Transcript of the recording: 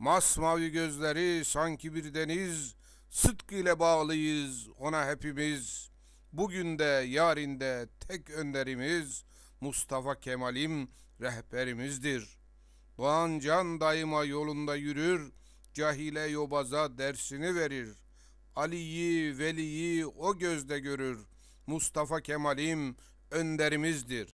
Masmavi gözleri sanki bir deniz, Sıdkı ile bağlıyız ona hepimiz. Bugün de yarinde tek önderimiz, Mustafa Kemal'im rehberimizdir. Doğan can daima yolunda yürür, Cahile yobaza dersini verir. Ali'yi, Veli'yi o gözde görür. Mustafa Kemal'im önderimizdir.